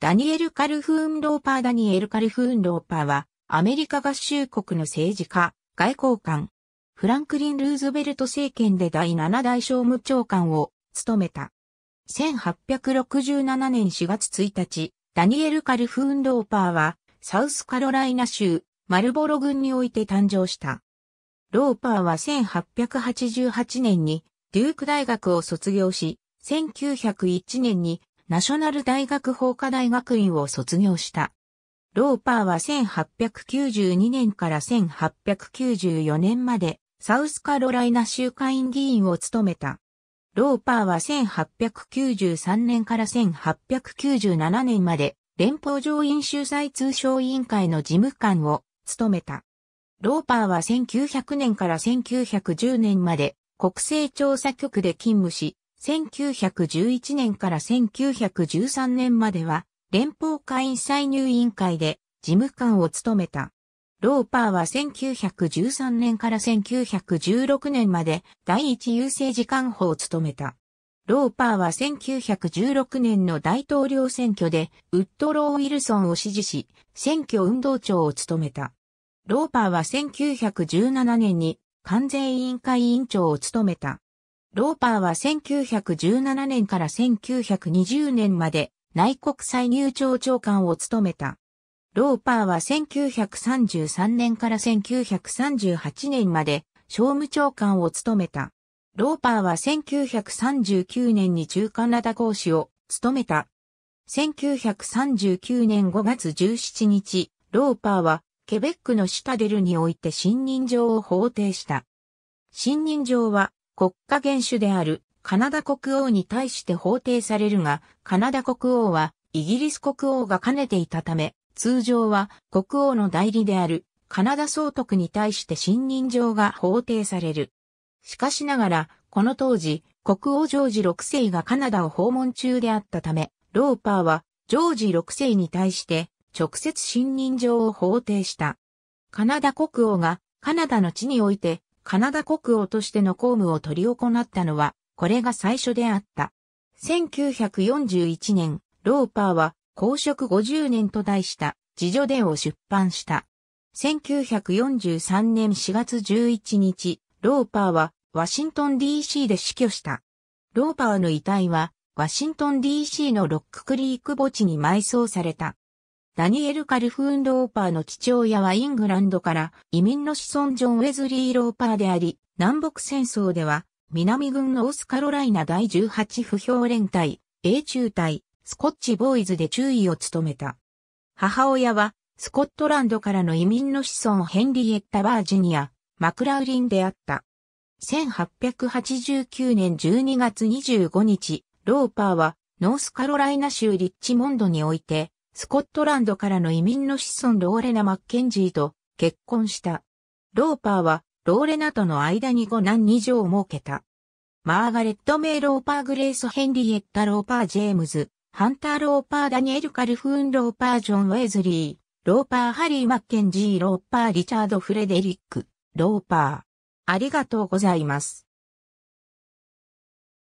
ダニエル・カルフーン・ローパーダニエル・カルフーン・ローパーは、アメリカ合衆国の政治家、外交官、フランクリン・ルーズベルト政権で第7代商務長官を務めた。1867年4月1日、ダニエル・カルフーン・ローパーは、サウスカロライナ州、マルボロ郡において誕生した。ローパーは1888年に、デューク大学を卒業し、1901年にナショナル大学法科大学院を卒業した。ローパーは1892年から1894年までサウスカロライナ州会員議員を務めた。ローパーは1893年から1897年まで連邦上院州裁通商委員会の事務官を務めた。ローパーは1900年から1910年まで国勢調査局で勤務し、1911年から1913年までは、連邦会員歳入委員会で事務官を務めた。ローパーは1913年から1916年まで第一郵政次官補を務めた。ローパーは1916年の大統領選挙でウッドロー・ウィルソンを支持し、選挙運動長を務めた。ローパーは1917年に関税委員会委員長を務めた。ローパーは1917年から1920年まで内国歳入庁長官を務めた。ローパーは1933年から1938年まで商務長官を務めた。ローパーは1939年に中間灘講師を務めた。1939年5月17日、ローパーはケベックのシタデルにおいて信任状を法定した。信任状は国家元首であるカナダ国王に対して法定されるが、カナダ国王はイギリス国王が兼ねていたため、通常は国王の代理であるカナダ総督に対して信任状が法定される。しかしながら、この当時、国王ジョージ6世がカナダを訪問中であったため、ローパーはジョージ6世に対して直接信任状を法定した。カナダ国王がカナダの地においてカナダ国王としての公務を取り行ったのは、これが最初であった。1941年、ローパーは公職50年と題した自助伝を出版した。1943年4月11日、ローパーはワシントン DC で死去した。ローパーの遺体はワシントン DC のロッククリーク墓地に埋葬された。ダニエル・カルフーン・ローパーの父親はイングランドから移民の子孫ジョン・ウェズリー・ローパーであり、南北戦争では南軍ノースカロライナ第18不評連隊、英中隊、スコッチボーイズで注意を務めた。母親はスコットランドからの移民の子孫ヘンリエッタ・バージニア、マクラウリンであった。1889年12月25日、ローパーはノースカロライナ州リッチモンドにおいてスコットランドからの移民の子孫ローレナ・マッケンジーと結婚した。ローパーはローレナとの間に5男2女を設けた。マーガレット・メイ・ローパー・グレース・ヘンリエッタ・ローパー・ジェームズ、ハンター・ローパー・ダニエル・カルフーン・ローパー・ジョン・ウェズリー、ローパー・ハリー・マッケンジー・ローパー・リチャード・フレデリック、ローパー。ありがとうございます。